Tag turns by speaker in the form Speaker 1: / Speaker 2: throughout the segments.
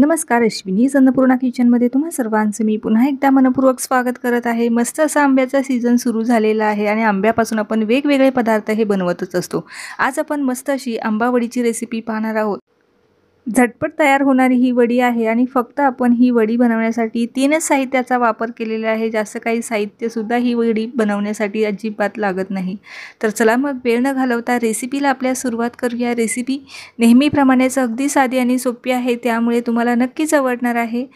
Speaker 1: नमस्कार अश्विनी अन्नपूर्णा किचनमध्ये तुम्हा सर्वांचं मी पुन्हा एकदा मनपूर्वक स्वागत करत आहे मस्त असा आंब्याचा सीझन सुरू झालेला आहे आणि आंब्यापासून आपण वेगवेगळे पदार्थ हे बनवतच असतो आज आपण मस्त अशी आंबावडीची रेसिपी पाहणार आहोत झटपट तयार होणारी ही वडी आहे आणि फक्त आपण ही वडी बनवण्यासाठी तीनच साहित्याचा वापर केलेला आहे जास्त काही साहित्यसुद्धा ही वडी बनवण्यासाठी अजिबात लागत नाही तर चला मग वेळ न घालवता रेसिपीला आपल्या सुरुवात करूया रेसिपी नेहमीप्रमाणेच अगदी साधी आणि सोपी आहे त्यामुळे तुम्हाला नक्कीच आवडणार आहे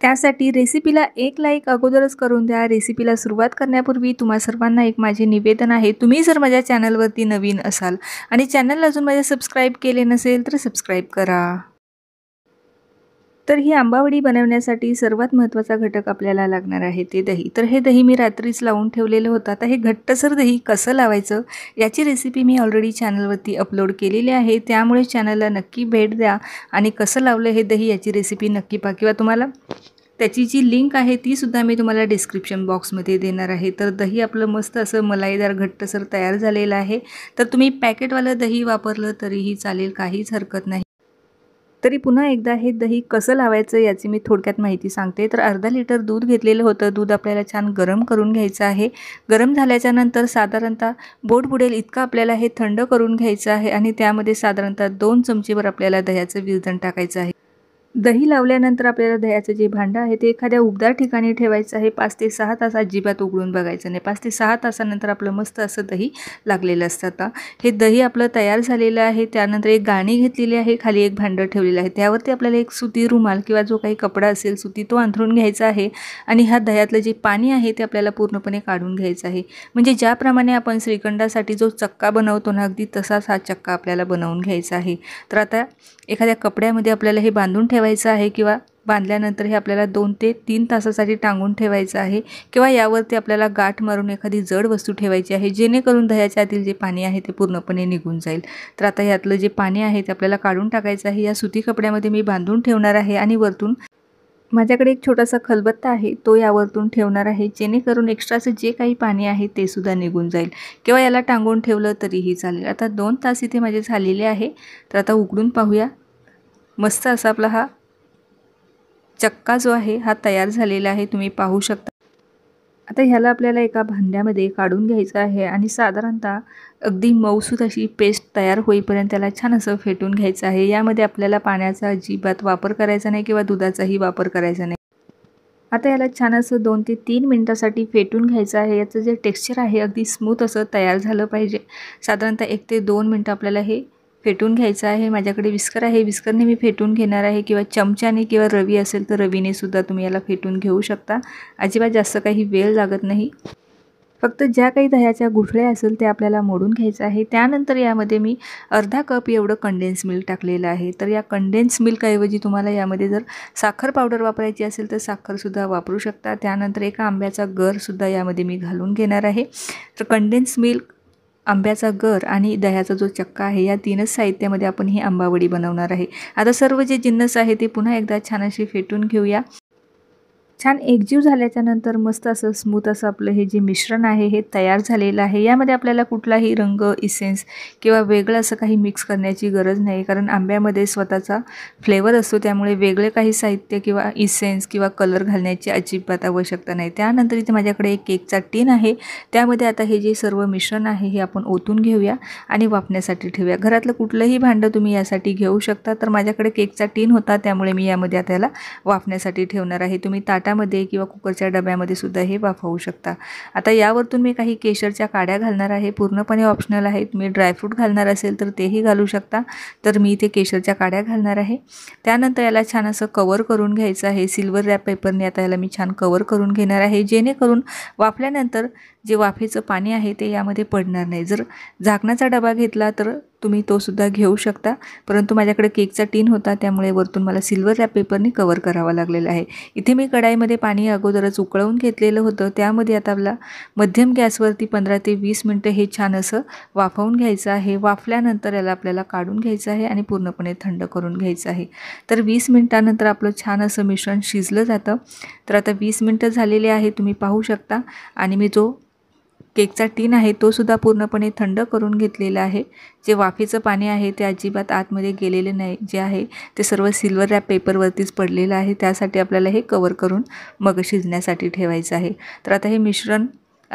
Speaker 1: त्यासाठी रेसिपीला एक लाईक अगोदरच करून द्या रेसिपीला सुरुवात करण्यापूर्वी तुम्हा सर्वांना एक माझे निवेदन आहे तुम्ही जर माझ्या चॅनलवरती नवीन असाल आणि चॅनल अजून माझ्या सबस्क्राईब केले नसेल तर सबस्क्राईब करा तर ही आंबावडी बनवण्यासाठी सर्वात महत्त्वाचा घटक आपल्याला लागणार आहे ते दही तर हे दही मी रात्रीच लावून ठेवलेलं होतं आता हे घट्टसर दही कसं लावायचं याची रेसिपी मी ऑलरेडी चॅनलवरती अपलोड केलेली आहे त्यामुळे चॅनलला नक्की भेट द्या आणि कसं लावलं हे दही याची रेसिपी नक्की पा किंवा तुम्हाला त्याची जी लिंक आहे तीसुद्धा मी तुम्हाला डिस्क्रिप्शन बॉक्समध्ये देणार आहे तर दही आपलं मस्त असं मलाईदार घट्टसर तयार झालेलं आहे तर तुम्ही पॅकेटवालं दही वापरलं तरीही चालेल काहीच हरकत नाही तरी पुन्हा एकदा हे दही कसं लावायचं याची मी थोडक्यात माहिती सांगते तर अर्धा लिटर दूध घेतलेलं होतं दूध आपल्याला छान गरम करून घ्यायचं आहे गरम झाल्याच्यानंतर साधारणतः बोट बुडेल इतकं आपल्याला हे थंड करून घ्यायचं आहे आणि त्यामध्ये साधारणतः दोन चमचीवर आपल्याला दह्याचं विरजण टाकायचं आहे दही लावल्यानंतर आपल्याला दह्याचं जे भांडं आहे ते एखाद्या उबदार ठिकाणी ठेवायचं आहे पाच ते सहा तास अजिबात उघडून बघायचं नाही पाच ते सहा तासानंतर आपलं मस्त असं दही लागलेलं असतं आता हे दही आपलं तयार झालेलं आहे त्यानंतर एक गाणी घेतलेली आहे खाली एक भांडं ठेवलेलं आहे त्यावरती आपल्याला एक सुती रुमाल किंवा जो काही कपडा असेल सुती तो अंथरून घ्यायचा आहे आणि ह्या दह्यातलं जे पाणी आहे ते आपल्याला पूर्णपणे काढून घ्यायचं आहे म्हणजे ज्याप्रमाणे आपण श्रीखंडासाठी जो चक्का बनवतो ना अगदी तसाच हा चक्का आपल्याला बनवून घ्यायचा आहे तर आता एखाद्या कपड्यामध्ये आपल्याला हे बांधून ठेवायचं ठेवायचं आहे किंवा बांधल्यानंतर हे आपल्याला दोन ते तीन तासासाठी टांगून ठेवायचं आहे किंवा यावरती आपल्याला गाठ मारून एखादी जड वस्तू ठेवायची आहे जेणेकरून दह्याच्या आतील जे पाणी आहे ते पूर्णपणे निघून जाईल तर आता यातलं जे पाणी आहे ते आपल्याला काढून टाकायचं आहे या सुती कपड्यामध्ये मी बांधून ठेवणार आहे आणि वरतून माझ्याकडे एक छोटासा खलबत्ता आहे तो यावरतून ठेवणार आहे जेणेकरून एक्स्ट्राचं जे काही पाणी आहे ते सुद्धा निघून जाईल किंवा याला टांगून ठेवलं तरीही चालेल आता दोन तास इथे माझे झालेले आहे तर आता उघडून पाहूया मस्त असा आपला हा चक्का जो आहे हा तयार झालेला आहे तुम्ही पाहू शकता आता ह्याला आपल्याला एका भांड्यामध्ये काढून घ्यायचं आहे आणि साधारणतः अगदी मऊसूत अशी पेस्ट तयार होईपर्यंत त्याला छान असं फेटून घ्यायचं आहे यामध्ये आपल्याला पाण्याचा अजिबात वापर करायचा नाही किंवा दुधाचाही वापर करायचा नाही आता याला छान असं दोन ते तीन मिनटासाठी फेटून घ्यायचं आहे याचं जे टेक्स्चर आहे अगदी स्मूथ असं तयार झालं पाहिजे साधारणतः एक ते दोन मिनटं आपल्याला हे फेटून घ्यायचं आहे माझ्याकडे विस्कर आहे विस्करने मी फेटून घेणार आहे किंवा चमच्याने किंवा रवी असेल तर रवीने सुद्धा तुम्ही याला फेटून घेऊ शकता अजिबात जास्त काही वेळ लागत नाही फक्त ज्या काही दह्याच्या गुठळ्या असेल ते आपल्याला मोडून घ्यायचं आहे त्यानंतर यामध्ये मी अर्धा कप एवढं कंडेन्स मिल्क टाकलेलं आहे तर या कंडेन्स मिल्कऐवजी तुम्हाला यामध्ये जर साखर पावडर वापरायची असेल तर साखरसुद्धा वापरू शकता त्यानंतर एका आंब्याचा गरसुद्धा यामध्ये मी घालून घेणार आहे तर कंडेन्स मिल्क आंब्याचा गर आणि दह्याचा जो चक्का आहे या तीनच साहित्यामध्ये आपण ही आंबावडी बनवणार आहे आता सर्व जे जिन्नस आहे ते पुन्हा एकदा छान अशी फेटून घेऊया छान एकजीव झाल्याच्यानंतर मस्त असं स्मूथ असं आपलं हे जे मिश्रण आहे हे तयार झालेलं आहे यामध्ये आपल्याला कुठलाही रंग इसेन्स किंवा वेगळं असं काही मिक्स करण्याची गरज नाही कारण आंब्यामध्ये स्वतःचा फ्लेवर असतो त्यामुळे वेगळे काही साहित्य किंवा इसेन्स किंवा कलर घालण्याची अजिबात आवश्यकता नाही त्यानंतर इथे माझ्याकडे एक केकचा टीन आहे त्यामध्ये आता हे जे सर्व मिश्रण आहे हे आपण ओतून घेऊया आणि वापण्यासाठी ठेवूया घरातलं कुठलंही भांडं तुम्ही यासाठी घेऊ शकता तर माझ्याकडे केकचा टीन होता त्यामुळे मी यामध्ये आता याला वापण्यासाठी ठेवणार आहे तुम्ही ताट ताटामध्ये किंवा कुकरच्या डब्यामध्ये सुद्धा हे वाफवू शकता आता यावरतून मी काही केशरच्या काड्या घालणार आहे पूर्णपणे ऑप्शनल आहे तुम्ही ड्रायफ्रूट घालणार असेल तर तेही घालू शकता तर मी इथे केशरच्या काड्या घालणार आहे त्यानंतर याला छान असं कवर करून घ्यायचं आहे सिल्वर रॅप पेपरने आता याला मी छान कवर करून घेणार आहे जेणेकरून वाफल्यानंतर जे वाफेचं पाणी आहे ते यामध्ये पडणार नाही जर झाकणाचा डबा घेतला तर तुम्ही तोसुद्धा घेऊ शकता परंतु माझ्याकडे केकचा टीन होता त्यामुळे वरतून मला सिल्वर रॅप पेपरने कवर करावा लागलेला आहे इथे मी कढाईमध्ये पाणी अगोदरच उकळवून घेतलेलं होतं त्यामध्ये आता आपला मध्यम गॅसवरती पंधरा ते वीस मिनटं हे छान असं वाफवून घ्यायचं आहे वाफल्यानंतर याला आपल्याला काढून घ्यायचं आहे आणि पूर्णपणे थंड करून घ्यायचं आहे तर वीस मिनटानंतर आपलं छान असं मिश्रण शिजलं जातं तर आता वीस मिनटं झालेली आहे तुम्ही पाहू शकता आणि मी जो केकचा टीन आहे तो सुद्धा पूर्णपणे थंड करून घेतलेला आहे जे वाफेचं पाणी आहे ते अजिबात आतमध्ये गेलेले नाही जे आहे ते सर्व सिल्वर रॅप पेपरवरतीच पडलेलं आहे त्यासाठी आपल्याला हे कवर करून मग शिजण्यासाठी ठेवायचं आहे तर आता हे मिश्रण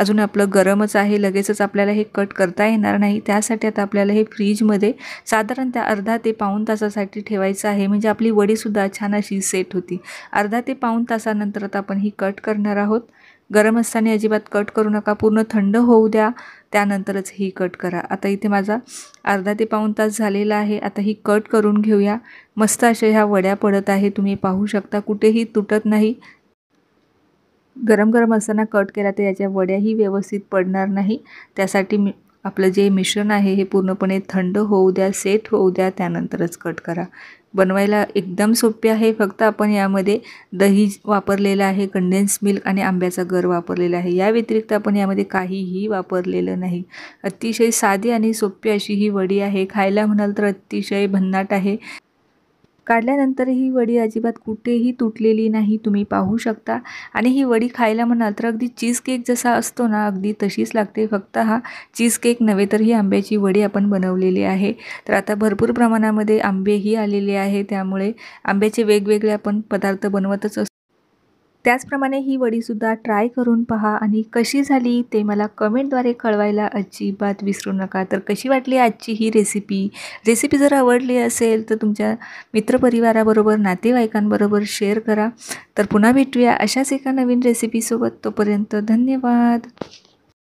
Speaker 1: अजून आपलं गरमच आहे लगेचच आपल्याला हे कट करता येणार नाही त्यासाठी आता आपल्याला हे फ्रीजमध्ये साधारणतः अर्धा ते पाऊन तासासाठी ठेवायचं आहे म्हणजे आपली वडीसुद्धा छान अशी सेट होती अर्धा ते पाऊन तासानंतर आता आपण ही कट करणार आहोत गरम असताना अजिबात कट करू नका पूर्ण थंड होऊ द्या त्यानंतरच ही कट करा आता इथे माझा अर्धा ते पाऊन तास झालेला आहे आता ही कट करून घेऊया मस्त अशा ह्या वड्या पडत आहे तुम्ही पाहू शकता कुठेही तुटत नाही गरम गरम असताना कट केला तर याच्या वड्याही व्यवस्थित पडणार नाही त्यासाठी मी आपलं जे मिश्रण आहे हे पूर्णपणे थंड होऊ द्या सेट होऊ द्या त्यानंतरच कट करा बनवायला एकदम सोपी आहे फक्त आपण यामध्ये दही वापरलेलं आहे कंडेन्स मिल्क आणि आंब्याचा गर वापरलेला आहे या व्यतिरिक्त आपण यामध्ये काहीही वापरलेलं नाही अतिशय साधी आणि सोपी अशी ही वडी आहे खायला म्हणाल तर अतिशय भन्नाट आहे काढल्यानंतर ही वडी अजिबात कुठेही तुटलेली नाही तुम्ही पाहू शकता आणि ही वडी खायला म्हणाल तर अगदी चीज केक जसा असतो ना अगदी तशीच लागते फक्त हा चीज केक नव्हे तर ही आंब्याची वडी आपण बनवलेली आहे तर आता भरपूर प्रमाणामध्ये आंबेही आलेले आहे त्यामुळे आंब्याचे वेगवेगळे आपण पदार्थ बनवतच असतो त्याचप्रमाणे ही वडीसुद्धा ट्राय करून पहा आणि कशी झाली ते मला कमेंटद्वारे कळवायला अजिबात विसरू नका तर कशी वाटली आजची ही रेसिपी रेसिपी जर आवडली असेल तर तुमच्या मित्रपरिवाराबरोबर नातेवाईकांबरोबर शेअर करा तर पुन्हा भेटूया अशाच एका नवीन रेसिपीसोबत तोपर्यंत धन्यवाद